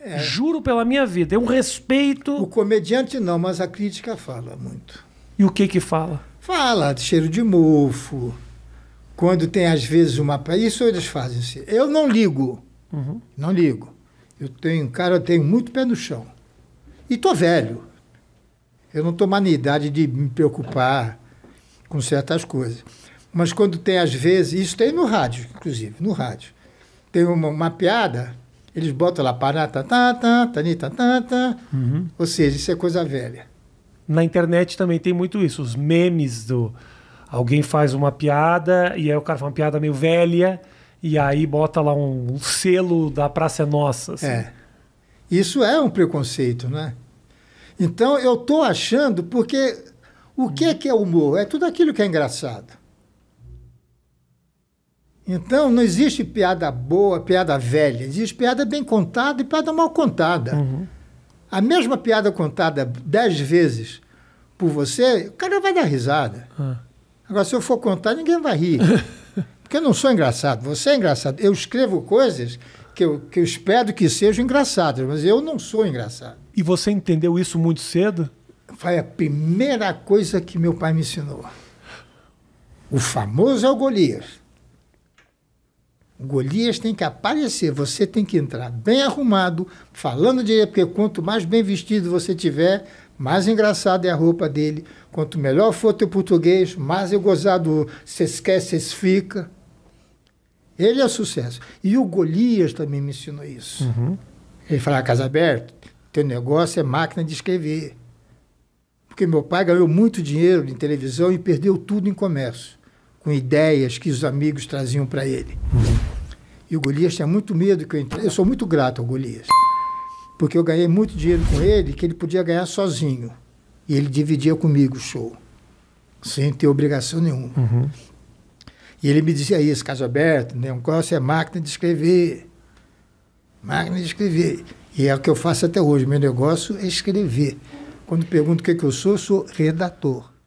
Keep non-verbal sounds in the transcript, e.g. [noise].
É. Juro pela minha vida, é um respeito. O comediante não, mas a crítica fala muito. E o que que fala? Fala cheiro de mofo. Quando tem às vezes uma isso eles fazem se. Eu não ligo, uhum. não ligo. Eu tenho cara, eu tenho muito pé no chão. E tô velho. Eu não estou mais na idade de me preocupar com certas coisas. Mas quando tem às vezes, isso tem no rádio, inclusive, no rádio. Tem uma, uma piada eles botam lá paratatatanitatata. Tá, tá, tá, uhum. Ou seja, isso é coisa velha. Na internet também tem muito isso, os memes do. Alguém faz uma piada e aí o cara faz uma piada meio velha e aí bota lá um, um selo da Praça é Nossa. Assim. É. Isso é um preconceito, né? Então eu estou achando, porque o que é, que é humor? É tudo aquilo que é engraçado. Então, não existe piada boa, piada velha. Existe piada bem contada e piada mal contada. Uhum. A mesma piada contada dez vezes por você, o cara vai dar risada. Uhum. Agora, se eu for contar, ninguém vai rir. [laughs] Porque eu não sou engraçado. Você é engraçado. Eu escrevo coisas que eu, que eu espero que sejam engraçadas, mas eu não sou engraçado. E você entendeu isso muito cedo? Foi a primeira coisa que meu pai me ensinou. O famoso é o Golias. Golias tem que aparecer, você tem que entrar bem arrumado, falando de porque quanto mais bem vestido você tiver, mais engraçada é a roupa dele. Quanto melhor for teu português, mais é gozado se esquece, se fica. Ele é sucesso. E o Golias também me ensinou isso. Uhum. Ele Casa Casaberto, teu negócio é máquina de escrever. Porque meu pai ganhou muito dinheiro em televisão e perdeu tudo em comércio, com ideias que os amigos traziam para ele. E o Golias tinha muito medo que eu entrasse. Eu sou muito grato ao Golias, porque eu ganhei muito dinheiro com ele que ele podia ganhar sozinho. E ele dividia comigo o show, sem ter obrigação nenhuma. Uhum. E ele me dizia isso, caso aberto, né? um negócio é máquina de escrever. Máquina de escrever. E é o que eu faço até hoje. Meu negócio é escrever. Quando pergunto o que, é que eu sou, eu sou redator.